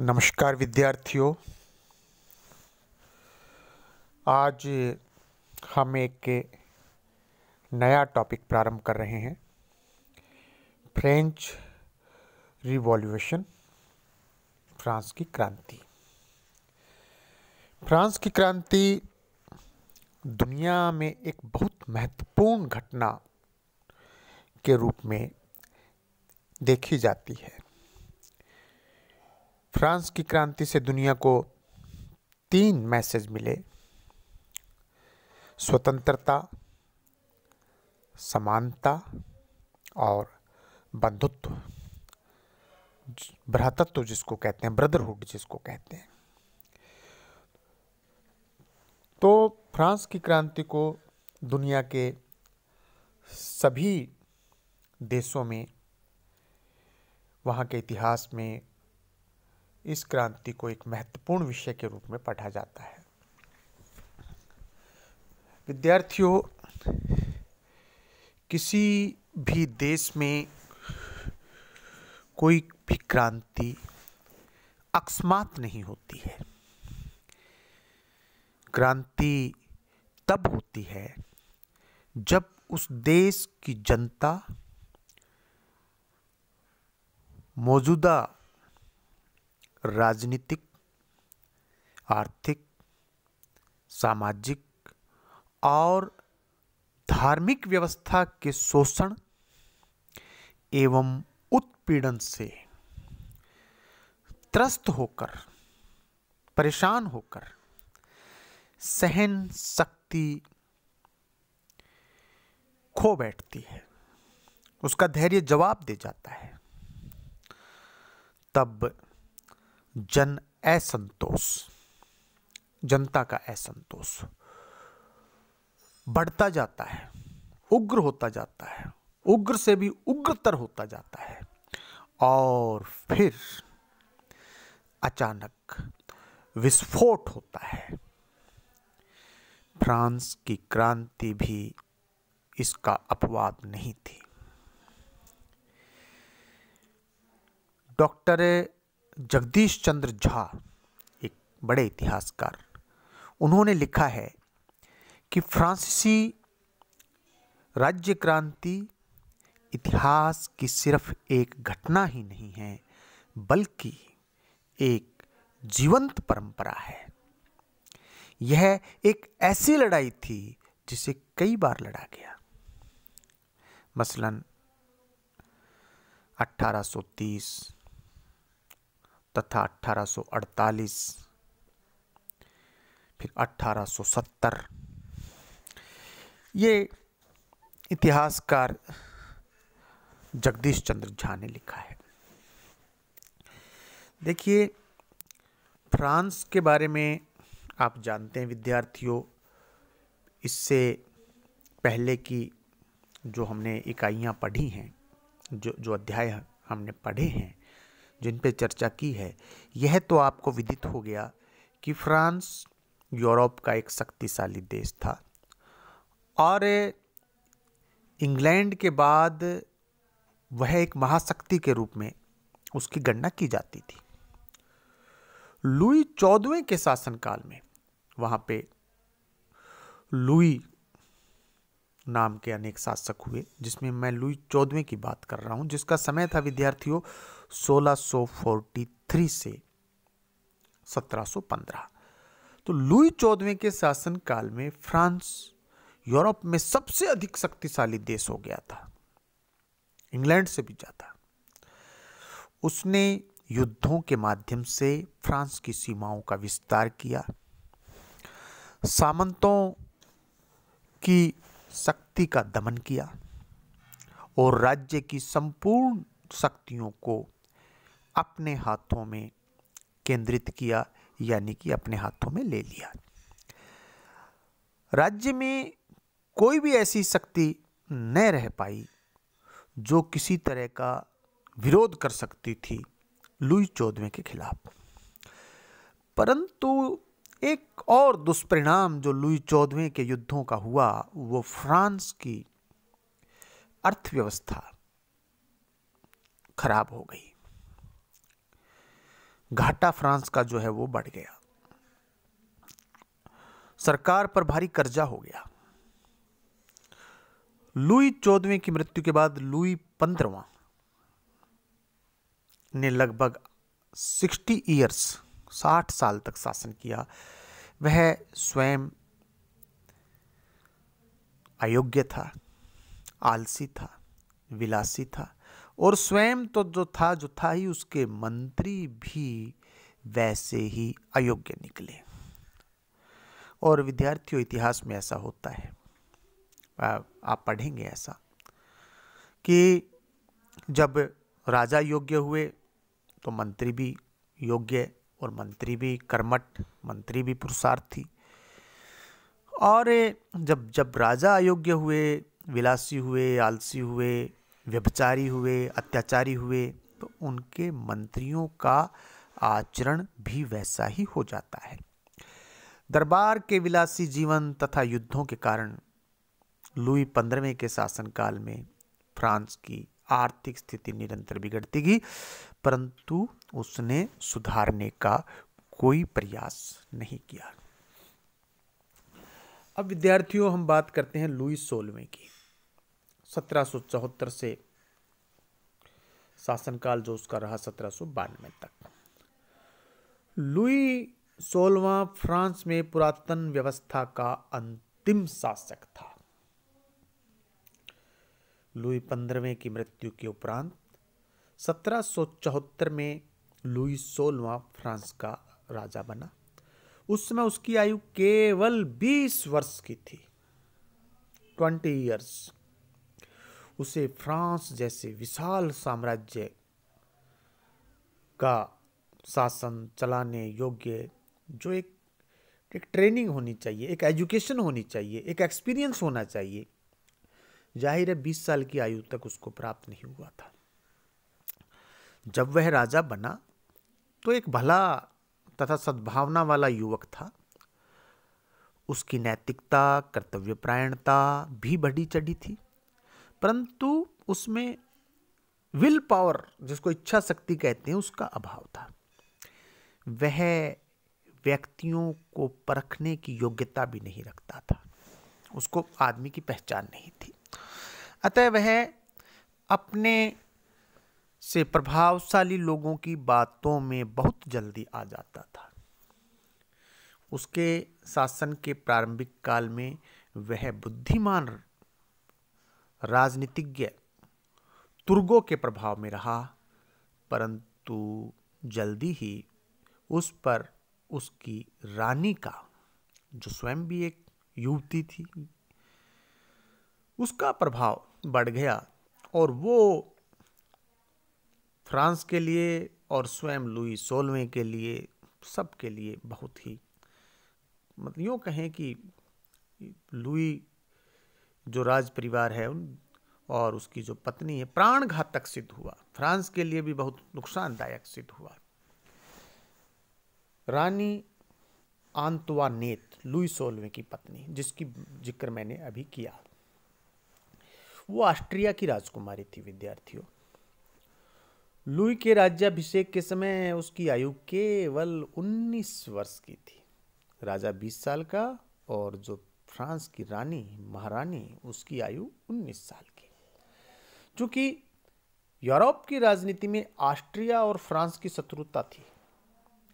नमस्कार विद्यार्थियों आज हम एक नया टॉपिक प्रारंभ कर रहे हैं फ्रेंच रिवॉल्यूशन फ्रांस की क्रांति फ्रांस की क्रांति दुनिया में एक बहुत महत्वपूर्ण घटना के रूप में देखी जाती है फ्रांस की क्रांति से दुनिया को तीन मैसेज मिले स्वतंत्रता समानता और बंधुत्व भ्रातत्व जिसको कहते हैं ब्रदरहुड जिसको कहते हैं तो फ्रांस की क्रांति को दुनिया के सभी देशों में वहाँ के इतिहास में इस क्रांति को एक महत्वपूर्ण विषय के रूप में पढ़ा जाता है विद्यार्थियों किसी भी देश में कोई भी क्रांति अकस्मात नहीं होती है क्रांति तब होती है जब उस देश की जनता मौजूदा राजनीतिक आर्थिक सामाजिक और धार्मिक व्यवस्था के शोषण एवं उत्पीड़न से त्रस्त होकर परेशान होकर सहन शक्ति खो बैठती है उसका धैर्य जवाब दे जाता है तब जन असंतोष जनता का असंतोष बढ़ता जाता है उग्र होता जाता है उग्र से भी उग्रतर होता जाता है और फिर अचानक विस्फोट होता है फ्रांस की क्रांति भी इसका अपवाद नहीं थी डॉक्टर जगदीश चंद्र झा एक बड़े इतिहासकार उन्होंने लिखा है कि फ्रांसीसी राज्य क्रांति इतिहास की सिर्फ एक घटना ही नहीं है बल्कि एक जीवंत परंपरा है यह एक ऐसी लड़ाई थी जिसे कई बार लड़ा गया मसलन 1830 तथा 1848 फिर 1870 ये इतिहासकार जगदीश चंद्र झा ने लिखा है देखिए फ्रांस के बारे में आप जानते हैं विद्यार्थियों इससे पहले की जो हमने इकाइयाँ पढ़ी हैं जो जो अध्याय हमने पढ़े हैं जिन पर चर्चा की है यह तो आपको विदित हो गया कि फ्रांस यूरोप का एक शक्तिशाली देश था और इंग्लैंड के बाद वह एक महाशक्ति के रूप में उसकी गणना की जाती थी लुई चौदवें के शासनकाल में वहाँ पे लुई नाम के अनेक शासक हुए जिसमें मैं लुई चौदवें की बात कर रहा हूँ जिसका समय था विद्यार्थियों 1643 से 1715 तो लुई चौदहवें के शासनकाल में फ्रांस यूरोप में सबसे अधिक शक्तिशाली देश हो गया था इंग्लैंड से भी ज़्यादा उसने युद्धों के माध्यम से फ्रांस की सीमाओं का विस्तार किया सामंतों की शक्ति का दमन किया और राज्य की संपूर्ण शक्तियों को अपने हाथों में केंद्रित किया यानी कि अपने हाथों में ले लिया राज्य में कोई भी ऐसी शक्ति न रह पाई जो किसी तरह का विरोध कर सकती थी लुई चौदहवें के खिलाफ परंतु एक और दुष्परिणाम जो लुई चौदहवें के युद्धों का हुआ वो फ्रांस की अर्थव्यवस्था खराब हो गई घाटा फ्रांस का जो है वो बढ़ गया सरकार पर भारी कर्जा हो गया लुई चौदवी की मृत्यु के बाद लुई पंद्रवा ने लगभग सिक्सटी ईयर्स साठ साल तक शासन किया वह स्वयं अयोग्य था आलसी था विलासी था और स्वयं तो जो था जो था ही उसके मंत्री भी वैसे ही अयोग्य निकले और विद्यार्थियों इतिहास में ऐसा होता है आप पढ़ेंगे ऐसा कि जब राजा योग्य हुए तो मंत्री भी योग्य और मंत्री भी कर्मठ मंत्री भी पुरुषार्थी और जब जब राजा अयोग्य हुए विलासी हुए आलसी हुए व्यभिचारी हुए अत्याचारी हुए तो उनके मंत्रियों का आचरण भी वैसा ही हो जाता है दरबार के विलासी जीवन तथा युद्धों के कारण लुई पंद्रहवें के शासनकाल में फ्रांस की आर्थिक स्थिति निरंतर बिगड़ती गई परंतु उसने सुधारने का कोई प्रयास नहीं किया अब विद्यार्थियों हम बात करते हैं लुई सोलवें की सत्रह से शासनकाल जो उसका रहा सत्रह बानवे तक लुई सोलवा फ्रांस में पुरातन व्यवस्था का अंतिम शासक था लुई पंद्रहवें की मृत्यु के उपरांत सत्रह चौहत्तर में लुई सोलवा फ्रांस का राजा बना उस समय उसकी आयु केवल बीस वर्ष की थी ट्वेंटी इयर्स उसे फ्रांस जैसे विशाल साम्राज्य का शासन चलाने योग्य जो एक एक ट्रेनिंग होनी चाहिए एक एजुकेशन होनी चाहिए एक एक्सपीरियंस होना चाहिए जाहिर है बीस साल की आयु तक उसको प्राप्त नहीं हुआ था जब वह राजा बना तो एक भला तथा सद्भावना वाला युवक था उसकी नैतिकता कर्तव्यप्रायणता भी बढ़ी चढ़ी थी परंतु उसमें विल पावर जिसको इच्छा शक्ति कहते हैं उसका अभाव था वह व्यक्तियों को परखने की योग्यता भी नहीं रखता था उसको आदमी की पहचान नहीं थी अतः वह अपने से प्रभावशाली लोगों की बातों में बहुत जल्दी आ जाता था उसके शासन के प्रारंभिक काल में वह बुद्धिमान राजनीतिज्ञ तुर्गों के प्रभाव में रहा परंतु जल्दी ही उस पर उसकी रानी का जो स्वयं भी एक युवती थी उसका प्रभाव बढ़ गया और वो फ्रांस के लिए और स्वयं लुई सोलवे के लिए सबके लिए बहुत ही मतलब यूँ कहें कि लुई जो राज परिवार है उन और उसकी जो पत्नी है प्राण घातक सिद्ध हुआ फ्रांस के लिए भी बहुत नुकसानदायक सिद्ध हुआ रानी आंतवानेत लुई सोलवे की पत्नी जिसकी जिक्र मैंने अभी किया वो ऑस्ट्रिया की राजकुमारी थी विद्यार्थियों लुई के राज्याभिषेक के समय उसकी आयु केवल 19 वर्ष की थी राजा 20 साल का और जो फ्रांस की रानी महारानी उसकी आयु 19 साल की चूंकि यूरोप की राजनीति में ऑस्ट्रिया और फ्रांस की शत्रुता थी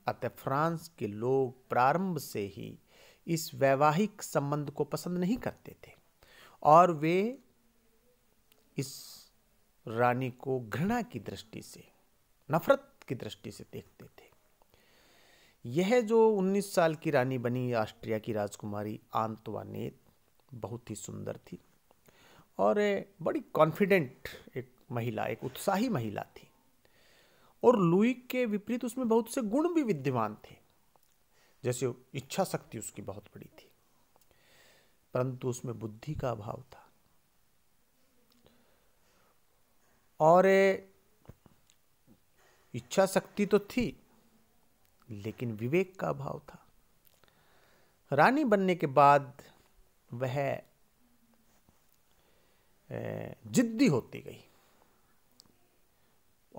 अतः फ्रांस के लोग प्रारंभ से ही इस वैवाहिक संबंध को पसंद नहीं करते थे और वे इस रानी को घृणा की दृष्टि से नफरत की दृष्टि से देखते थे यह जो 19 साल की रानी बनी ऑस्ट्रिया की राजकुमारी आंतवानेत बहुत ही सुंदर थी और बड़ी कॉन्फिडेंट एक महिला एक उत्साही महिला थी और लुई के विपरीत उसमें बहुत से गुण भी विद्यमान थे जैसे इच्छा शक्ति उसकी बहुत बड़ी थी परंतु उसमें बुद्धि का अभाव था और इच्छा शक्ति तो थी लेकिन विवेक का अभाव था रानी बनने के बाद वह जिद्दी होती गई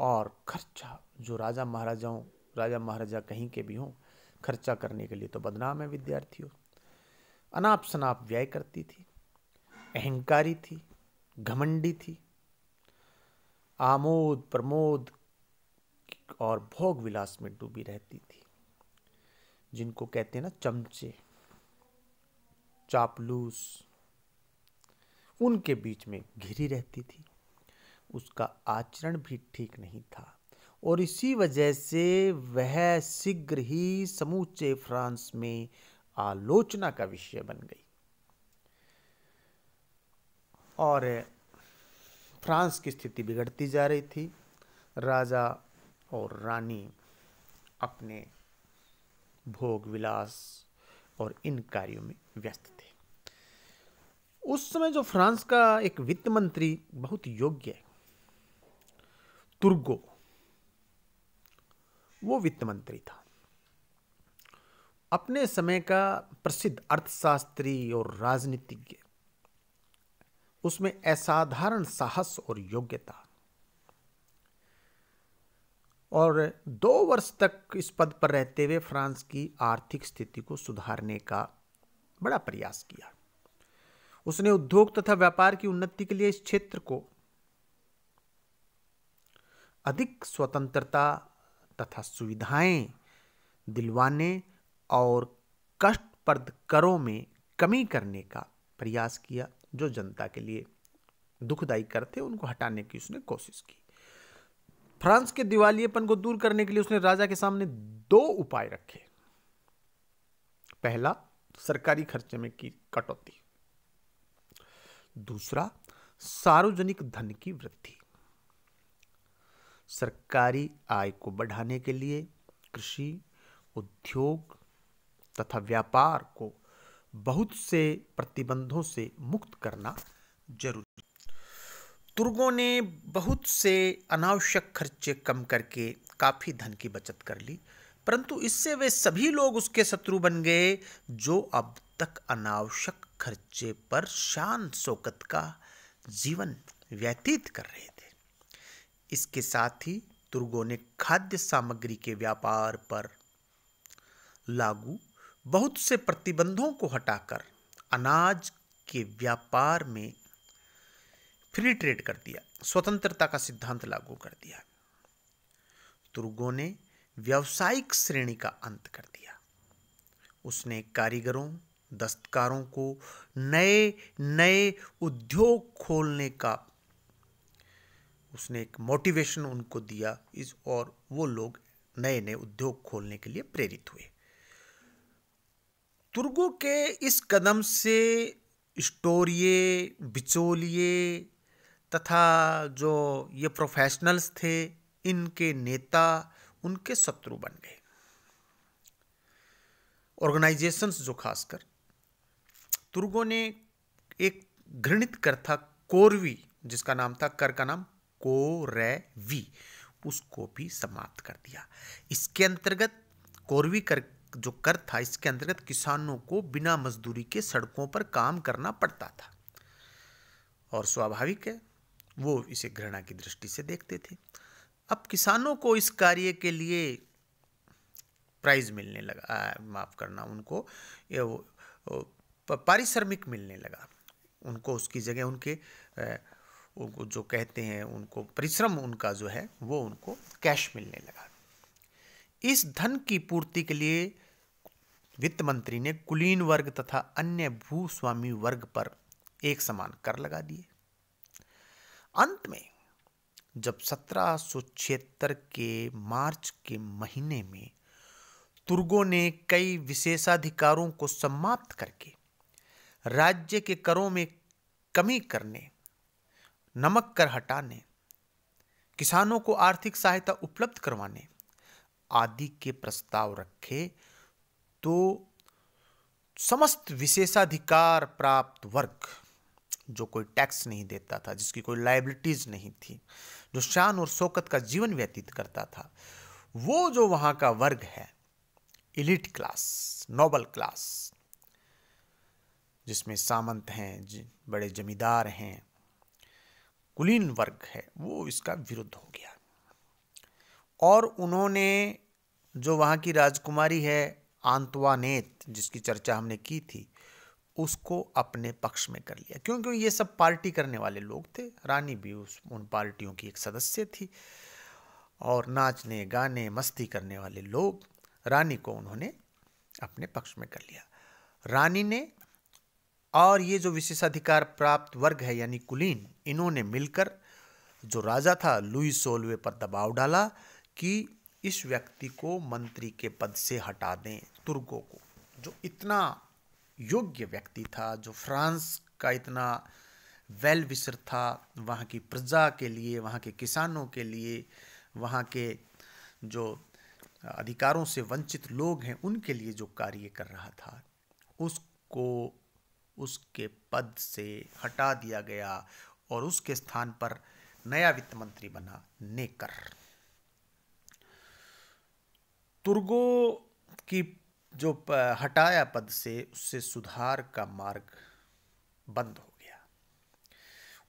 और खर्चा जो राजा महाराजाओं राजा महाराजा कहीं के भी हों खर्चा करने के लिए तो बदनाम है विद्यार्थियों अनाप शनाप व्यय करती थी अहंकारी थी घमंडी थी आमोद प्रमोद और भोग विलास में डूबी रहती थी जिनको कहते हैं ना चमचे चापलूस उनके बीच में घिरी रहती थी उसका आचरण भी ठीक नहीं था और इसी वजह से वह शीघ्र ही समूचे फ्रांस में आलोचना का विषय बन गई और फ्रांस की स्थिति बिगड़ती जा रही थी राजा और रानी अपने भोग विलास और इन कार्यों में व्यस्त थे उस समय जो फ्रांस का एक वित्त मंत्री बहुत योग्य है तुर्गो वो वित्त मंत्री था अपने समय का प्रसिद्ध अर्थशास्त्री और राजनीतिज्ञ उसमें असाधारण साहस और योग्यता और दो वर्ष तक इस पद पर रहते हुए फ्रांस की आर्थिक स्थिति को सुधारने का बड़ा प्रयास किया उसने उद्योग तथा व्यापार की उन्नति के लिए इस क्षेत्र को अधिक स्वतंत्रता तथा सुविधाएं दिलवाने और कष्टप्रद करों में कमी करने का प्रयास किया जो जनता के लिए दुखदायी कर थे उनको हटाने की उसने कोशिश की फ्रांस के दिवालियेपन को दूर करने के लिए उसने राजा के सामने दो उपाय रखे पहला सरकारी खर्चे में की कटौती दूसरा सार्वजनिक धन की वृद्धि सरकारी आय को बढ़ाने के लिए कृषि उद्योग तथा व्यापार को बहुत से प्रतिबंधों से मुक्त करना जरूरी तुर्गों ने बहुत से अनावश्यक खर्चे कम करके काफ़ी धन की बचत कर ली परंतु इससे वे सभी लोग उसके शत्रु बन गए जो अब तक अनावश्यक खर्चे पर शान शोकत का जीवन व्यतीत कर रहे थे इसके साथ ही तुर्गों ने खाद्य सामग्री के व्यापार पर लागू बहुत से प्रतिबंधों को हटाकर अनाज के व्यापार में फ्री ट्रेड कर दिया स्वतंत्रता का सिद्धांत लागू कर दिया तुर्गो ने व्यावसायिक श्रेणी का अंत कर दिया उसने कारीगरों दस्तकारों को नए नए उद्योग खोलने का उसने एक मोटिवेशन उनको दिया इस और वो लोग नए नए उद्योग खोलने के लिए प्रेरित हुए तुर्गो के इस कदम से स्टोरिए बिचौलिए तथा जो ये प्रोफेशनल्स थे इनके नेता उनके शत्रु बन गए ऑर्गेनाइजेशंस जो खासकर तुर्गो ने एक घृणित कर था कोरवी जिसका नाम था कर का नाम कोरेवी उसको भी समाप्त कर दिया इसके अंतर्गत कोरवी कर जो कर था इसके अंतर्गत किसानों को बिना मजदूरी के सड़कों पर काम करना पड़ता था और स्वाभाविक है वो इसे घृणा की दृष्टि से देखते थे अब किसानों को इस कार्य के लिए प्राइज मिलने लगा माफ़ करना उनको पारिश्रमिक मिलने लगा उनको उसकी जगह उनके उनको जो कहते हैं उनको परिश्रम उनका जो है वो उनको कैश मिलने लगा इस धन की पूर्ति के लिए वित्त मंत्री ने कुलीन वर्ग तथा अन्य भूस्वामी वर्ग पर एक समान कर लगा दिए अंत में जब सत्रह के मार्च के महीने में तुर्गों ने कई विशेषाधिकारों को समाप्त करके राज्य के करों में कमी करने नमक कर हटाने किसानों को आर्थिक सहायता उपलब्ध करवाने आदि के प्रस्ताव रखे तो समस्त विशेषाधिकार प्राप्त वर्ग जो कोई टैक्स नहीं देता था जिसकी कोई लाइबिलिटीज़ नहीं थी जो शान और शौकत का जीवन व्यतीत करता था वो जो वहां का वर्ग है इलिट क्लास नोबल क्लास जिसमें सामंत हैं बड़े जमींदार हैं कुलीन वर्ग है वो इसका विरुद्ध हो गया और उन्होंने जो वहाँ की राजकुमारी है आंतवानेत जिसकी चर्चा हमने की थी उसको अपने पक्ष में कर लिया क्योंकि ये सब पार्टी करने वाले लोग थे रानी भी उस उन पार्टियों की एक सदस्य थी और नाचने गाने मस्ती करने वाले लोग रानी को उन्होंने अपने पक्ष में कर लिया रानी ने और ये जो विशेषाधिकार प्राप्त वर्ग है यानी कुलीन इन्होंने मिलकर जो राजा था लुई सोलवे पर दबाव डाला कि इस व्यक्ति को मंत्री के पद से हटा दें तुर्गों को जो इतना योग्य व्यक्ति था जो फ्रांस का इतना वेल विसर था वहाँ की प्रजा के लिए वहाँ के किसानों के लिए वहाँ के जो अधिकारों से वंचित लोग हैं उनके लिए जो कार्य कर रहा था उसको उसके पद से हटा दिया गया और उसके स्थान पर नया वित्त मंत्री बना नेकर तुर्गो की जो हटाया पद से उससे सुधार का मार्ग बंद हो गया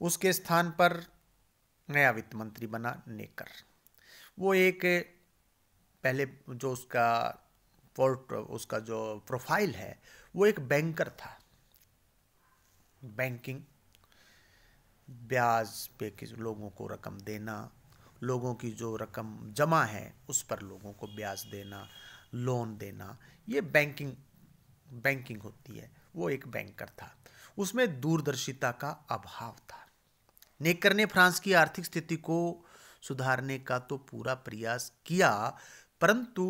उसके स्थान पर नया वित्त मंत्री बना नेकर वो एक पहले जो उसका पोर्ट उसका जो प्रोफाइल है वो एक बैंकर था बैंकिंग ब्याज पे किस लोगों को रकम देना लोगों की जो रकम जमा है उस पर लोगों को ब्याज देना लोन देना ये बैंकिंग बैंकिंग होती है वो एक बैंकर था उसमें दूरदर्शिता का अभाव था नेकर ने फ्रांस की आर्थिक स्थिति को सुधारने का तो पूरा प्रयास किया परंतु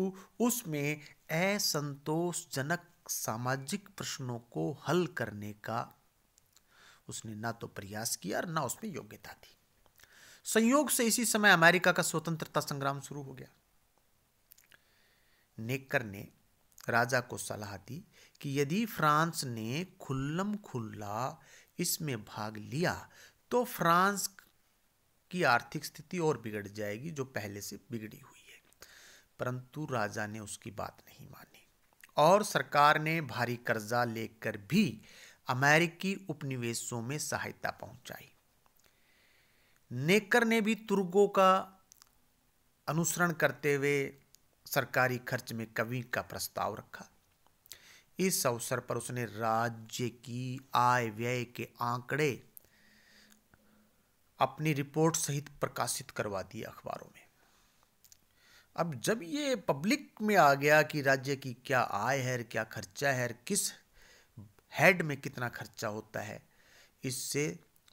उसमें असंतोषजनक सामाजिक प्रश्नों को हल करने का उसने ना तो प्रयास किया और ना उसमें योग्यता थी संयोग से इसी समय अमेरिका का स्वतंत्रता संग्राम शुरू हो गया नेकर ने राजा को सलाह दी कि यदि फ्रांस ने खुल्लम खुल्ला इसमें भाग लिया तो फ्रांस की आर्थिक स्थिति और बिगड़ जाएगी जो पहले से बिगड़ी हुई है परंतु राजा ने उसकी बात नहीं मानी और सरकार ने भारी कर्जा लेकर भी अमेरिकी उपनिवेशों में सहायता पहुंचाई नेकर ने भी तुर्गों का अनुसरण करते हुए सरकारी खर्च में कवि का प्रस्ताव रखा इस अवसर पर उसने राज्य की आय व्यय के आंकड़े अपनी रिपोर्ट सहित प्रकाशित करवा दिए अखबारों में अब जब ये पब्लिक में आ गया कि राज्य की क्या आय है क्या खर्चा है किस हेड में कितना खर्चा होता है इससे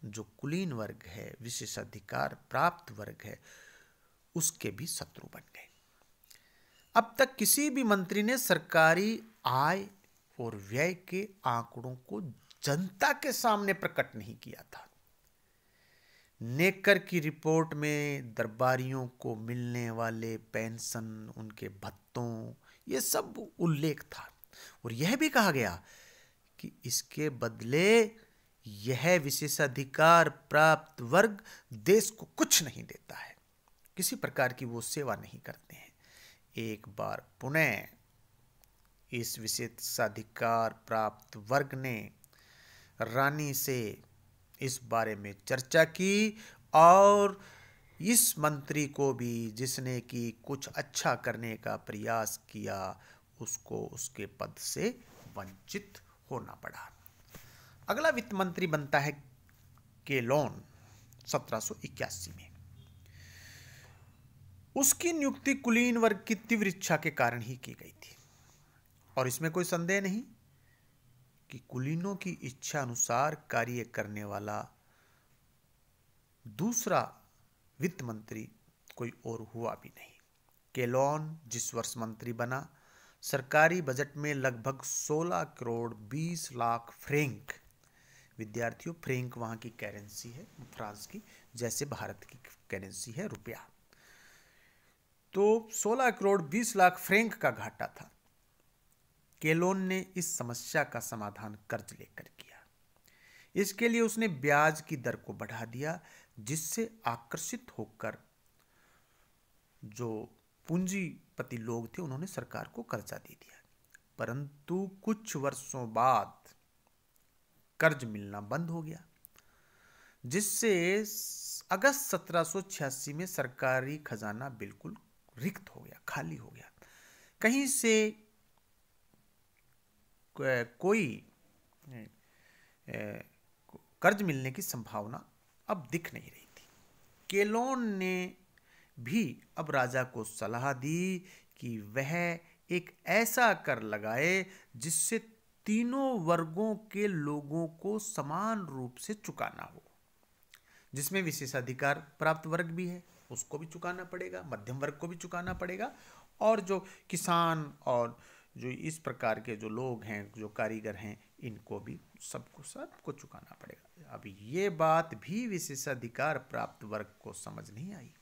जो कुलीन वर्ग है विशेषाधिकार प्राप्त वर्ग है उसके भी शत्रु बन गए अब तक किसी भी मंत्री ने सरकारी आय और व्यय के आंकड़ों को जनता के सामने प्रकट नहीं किया था नेकर की रिपोर्ट में दरबारियों को मिलने वाले पेंशन उनके भत्तों ये सब उल्लेख था और यह भी कहा गया कि इसके बदले यह विशेषाधिकार प्राप्त वर्ग देश को कुछ नहीं देता है किसी प्रकार की वो सेवा नहीं करते हैं एक बार पुनः इस विशेषाधिकार प्राप्त वर्ग ने रानी से इस बारे में चर्चा की और इस मंत्री को भी जिसने कि कुछ अच्छा करने का प्रयास किया उसको उसके पद से वंचित होना पड़ा अगला वित्त मंत्री बनता है केलोन सत्रह में उसकी नियुक्ति कुलीन वर्ग की तीव्र इच्छा के कारण ही की गई थी और इसमें कोई संदेह नहीं कि कुलीनों की इच्छा अनुसार कार्य करने वाला दूसरा वित्त मंत्री कोई और हुआ भी नहीं केलॉन जिस वर्ष मंत्री बना सरकारी बजट में लगभग 16 करोड़ 20 लाख फ्रेंक विद्यार्थियों फ्रेंक वहां की करेंसी है फ्रांस की जैसे भारत की करेंसी है रुपया तो 16 करोड़ 20 लाख फ्रैंक का घाटा था केलोन ने इस समस्या का समाधान कर्ज लेकर किया इसके लिए उसने ब्याज की दर को बढ़ा दिया जिससे आकर्षित होकर जो पूंजीपति लोग थे उन्होंने सरकार को कर्जा दे दिया परंतु कुछ वर्षों बाद कर्ज मिलना बंद हो गया जिससे अगस्त 1786 में सरकारी खजाना बिल्कुल रिक्त हो गया खाली हो गया कहीं से कोई कर्ज मिलने की संभावना अब दिख नहीं रही थी केलोन ने भी अब राजा को सलाह दी कि वह एक ऐसा कर लगाए जिससे तीनों वर्गों के लोगों को समान रूप से चुकाना हो जिसमें विशेषाधिकार प्राप्त वर्ग भी है उसको भी चुकाना पड़ेगा मध्यम वर्ग को भी चुकाना पड़ेगा और जो किसान और जो इस प्रकार के जो लोग हैं जो कारीगर हैं इनको भी सबको सबको चुकाना पड़ेगा अब ये बात भी विशेषाधिकार प्राप्त वर्ग को समझ नहीं आई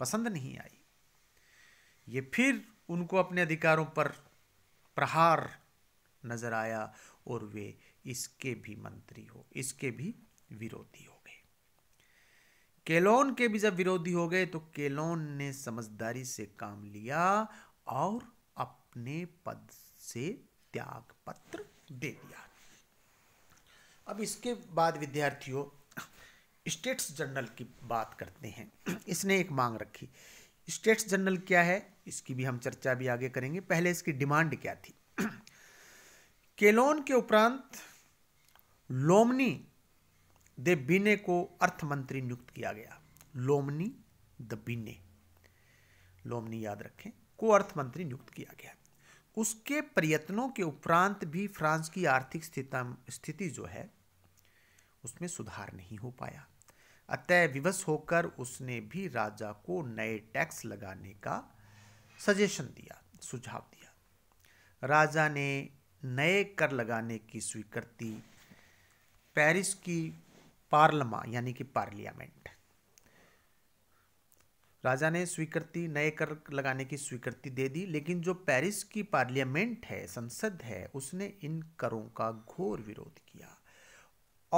पसंद नहीं आई ये फिर उनको अपने अधिकारों पर प्रहार नजर आया और वे इसके भी मंत्री हो इसके भी विरोधी हो केलोन के भी जब विरोधी हो गए तो केलोन ने समझदारी से काम लिया और अपने पद से त्याग पत्र दे दिया अब इसके बाद विद्यार्थियों स्टेट्स जनरल की बात करते हैं इसने एक मांग रखी स्टेट्स जनरल क्या है इसकी भी हम चर्चा भी आगे करेंगे पहले इसकी डिमांड क्या थी केलोन के उपरांत लोमनी दे देवबीने को अर्थमंत्री नियुक्त किया गया लोमनी द दबीने लोमनी याद रखें को अर्थमंत्री नियुक्त किया गया उसके प्रयत्नों के उपरांत भी फ्रांस की आर्थिक स्थिति जो है उसमें सुधार नहीं हो पाया अतः विवश होकर उसने भी राजा को नए टैक्स लगाने का सजेशन दिया सुझाव दिया राजा ने नए कर लगाने की स्वीकृति पेरिस की पार्लमा यानी कि पार्लियामेंट राजा ने स्वीकृति नए कर लगाने की स्वीकृति दे दी लेकिन जो पेरिस की पार्लियामेंट है संसद है उसने इन करों का घोर विरोध किया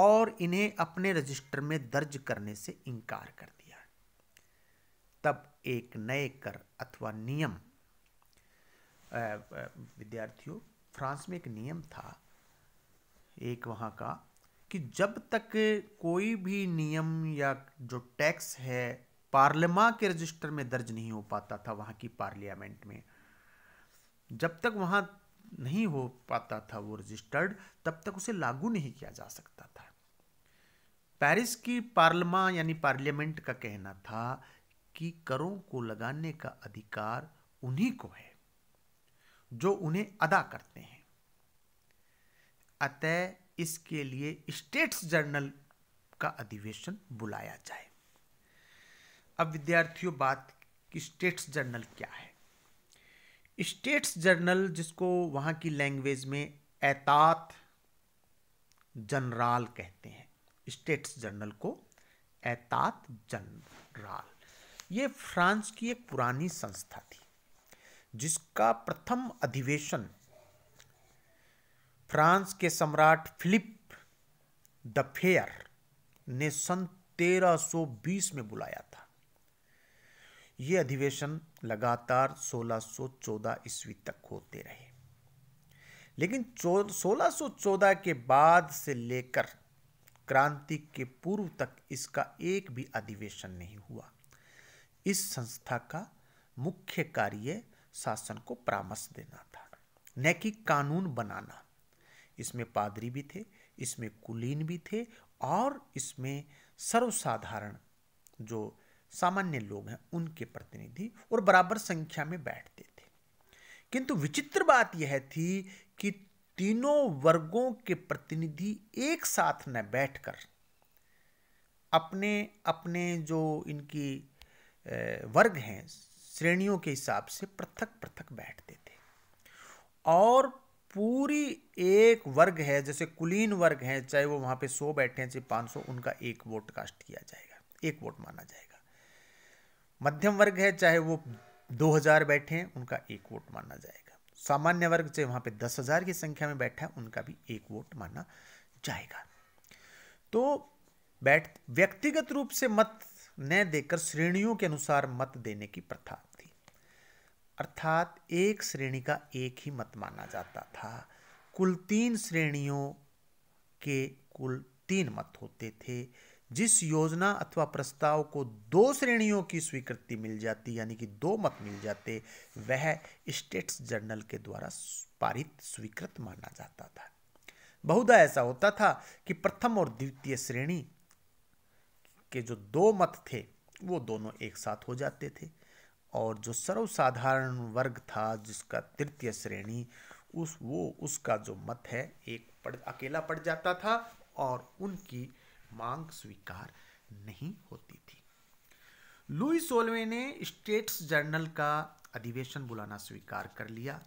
और इन्हें अपने रजिस्टर में दर्ज करने से इनकार कर दिया तब एक नए कर अथवा नियम विद्यार्थियों फ्रांस में एक नियम था एक वहां का कि जब तक कोई भी नियम या जो टैक्स है पार्लियामा के रजिस्टर में दर्ज नहीं हो पाता था वहाँ की पार्लियामेंट में जब तक वहाँ नहीं हो पाता था वो रजिस्टर्ड तब तक उसे लागू नहीं किया जा सकता था पेरिस की पार्लमा यानी पार्लियामेंट का कहना था कि करों को लगाने का अधिकार उन्हीं को है जो उन्हें अदा करते हैं अतः इसके लिए स्टेट्स जर्नल का अधिवेशन बुलाया जाए अब विद्यार्थियों बात कि स्टेट्स जर्नल क्या है स्टेट्स जर्नल जिसको वहां की लैंग्वेज में एतात जनरल कहते हैं स्टेट्स जर्नल को एतात जनराल ये फ्रांस की एक पुरानी संस्था थी जिसका प्रथम अधिवेशन फ्रांस के सम्राट फिलिप द फेयर ने सन 1320 में बुलाया था यह अधिवेशन लगातार 1614 ईस्वी तक होते रहे लेकिन 1614 के बाद से लेकर क्रांति के पूर्व तक इसका एक भी अधिवेशन नहीं हुआ इस संस्था का मुख्य कार्य शासन को परामर्श देना था न कि कानून बनाना इसमें पादरी भी थे इसमें कुलीन भी थे और इसमें सर्वसाधारण जो सामान्य लोग हैं उनके प्रतिनिधि और बराबर संख्या में बैठते थे किंतु विचित्र बात यह थी कि तीनों वर्गों के प्रतिनिधि एक साथ न बैठकर अपने अपने जो इनकी वर्ग हैं श्रेणियों के हिसाब से पृथक पृथक बैठते थे और पूरी एक वर्ग है जैसे कुलीन वर्ग है चाहे वो वहां पे सौ बैठे हैं चाहे पांच सौ उनका एक वोट कास्ट किया जाएगा एक वोट माना जाएगा मध्यम वर्ग है चाहे वो दो हज़ार बैठे हैं उनका एक वोट माना जाएगा सामान्य वर्ग चाहे वहां पे दस हज़ार की संख्या में बैठा है उनका भी एक वोट माना जाएगा तो बैठ व्यक्तिगत रूप से मत न देकर श्रेणियों के अनुसार मत देने की प्रथा अर्थात एक श्रेणी का एक ही मत माना जाता था कुल तीन श्रेणियों के कुल तीन मत होते थे जिस योजना अथवा प्रस्ताव को दो श्रेणियों की स्वीकृति मिल जाती यानी कि दो मत मिल जाते वह स्टेट्स जर्नल के द्वारा पारित स्वीकृत माना जाता था बहुधा ऐसा होता था कि प्रथम और द्वितीय श्रेणी के जो दो मत थे वो दोनों एक साथ हो जाते थे और जो सर्वसाधारण वर्ग था जिसका तृतीय श्रेणी उस वो उसका जो मत है एक पड़ अकेला पड़ जाता था और उनकी मांग स्वीकार नहीं होती थी लुई सोलवे ने स्टेट्स जर्नल का अधिवेशन बुलाना स्वीकार कर लिया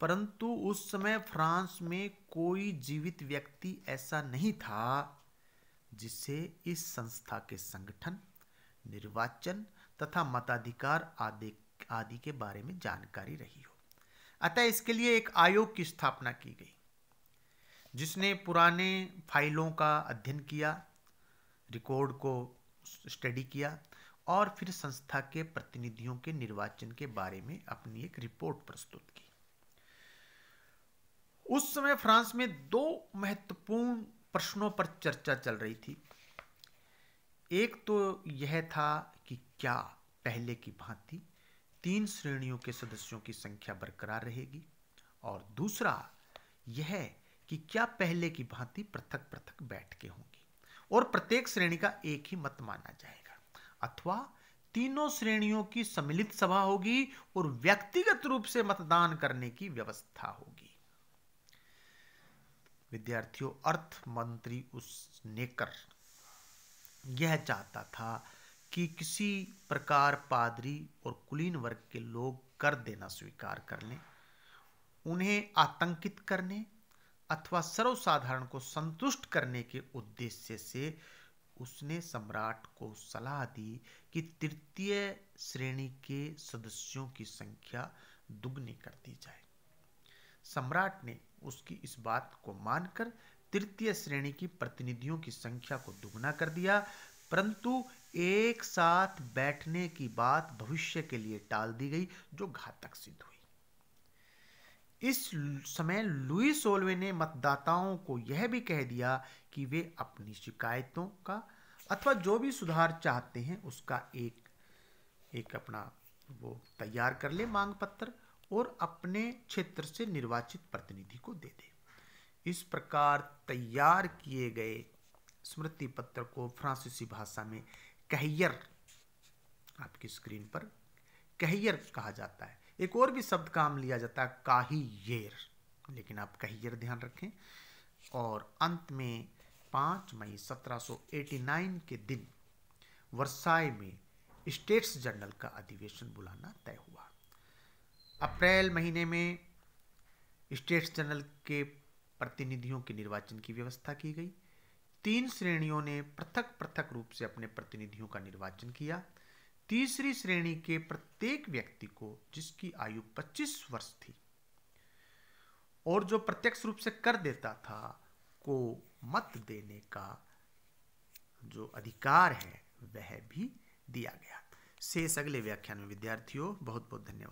परंतु उस समय फ्रांस में कोई जीवित व्यक्ति ऐसा नहीं था जिसे इस संस्था के संगठन निर्वाचन तथा मताधिकार आदि आदि के बारे में जानकारी रही हो अतः इसके लिए एक आयोग की स्थापना की गई जिसने पुराने फाइलों का अध्ययन किया रिकॉर्ड को स्टडी किया और फिर संस्था के प्रतिनिधियों के निर्वाचन के बारे में अपनी एक रिपोर्ट प्रस्तुत की उस समय फ्रांस में दो महत्वपूर्ण प्रश्नों पर चर्चा चल रही थी एक तो यह था कि क्या पहले की भांति तीन श्रेणियों के सदस्यों की संख्या बरकरार रहेगी और दूसरा यह कि क्या पहले की भांति पृथक पृथक बैठ के होंगी और प्रत्येक श्रेणी का एक ही मत माना जाएगा अथवा तीनों श्रेणियों की सम्मिलित सभा होगी और व्यक्तिगत रूप से मतदान करने की व्यवस्था होगी विद्यार्थियों अर्थ मंत्री उस नेकर यह चाहता था कि किसी प्रकार पादरी और कुलीन वर्ग के लोग कर देना स्वीकार कर लें उन्हें आतंकित करने अथवा सर्वसाधारण को संतुष्ट करने के उद्देश्य से उसने सम्राट को सलाह दी कि तृतीय श्रेणी के सदस्यों की संख्या दुगनी कर दी जाए सम्राट ने उसकी इस बात को मानकर तृतीय श्रेणी की प्रतिनिधियों की संख्या को दुगना कर दिया परंतु एक साथ बैठने की बात भविष्य के लिए टाल दी गई जो घातक सिद्ध हुई इस समय लुई सोलवे ने मतदाताओं को यह भी कह दिया कि वे अपनी शिकायतों का अथवा जो भी सुधार चाहते हैं उसका एक एक अपना वो तैयार कर ले मांग पत्र और अपने क्षेत्र से निर्वाचित प्रतिनिधि को दे दे इस प्रकार तैयार किए गए स्मृति पत्र को फ्रांसीसी भाषा में कहियर आपकी स्क्रीन पर कहियर कहा जाता है एक और भी शब्द काम लिया जाता है काहियर लेकिन आप कहियर ध्यान रखें और अंत में 5 मई 1789 के दिन वर्षाए में स्टेट्स जनरल का अधिवेशन बुलाना तय हुआ अप्रैल महीने में स्टेट्स जनरल के प्रतिनिधियों के निर्वाचन की व्यवस्था की गई तीन श्रेणियों ने पृथक पृथक रूप से अपने प्रतिनिधियों का निर्वाचन किया तीसरी श्रेणी के प्रत्येक व्यक्ति को जिसकी आयु 25 वर्ष थी और जो प्रत्यक्ष रूप से कर देता था को मत देने का जो अधिकार है वह भी दिया गया शेष अगले व्याख्यान में विद्यार्थियों बहुत बहुत धन्यवाद